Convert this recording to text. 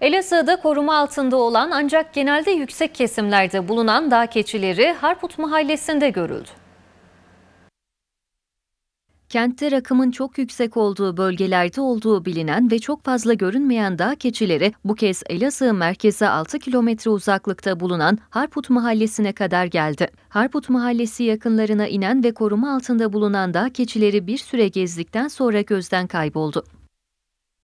Elazığ'da koruma altında olan ancak genelde yüksek kesimlerde bulunan dağ keçileri Harput Mahallesi'nde görüldü. Kentte rakımın çok yüksek olduğu bölgelerde olduğu bilinen ve çok fazla görünmeyen dağ keçileri bu kez Elazığ merkeze 6 kilometre uzaklıkta bulunan Harput Mahallesi'ne kadar geldi. Harput Mahallesi yakınlarına inen ve koruma altında bulunan dağ keçileri bir süre gezdikten sonra gözden kayboldu.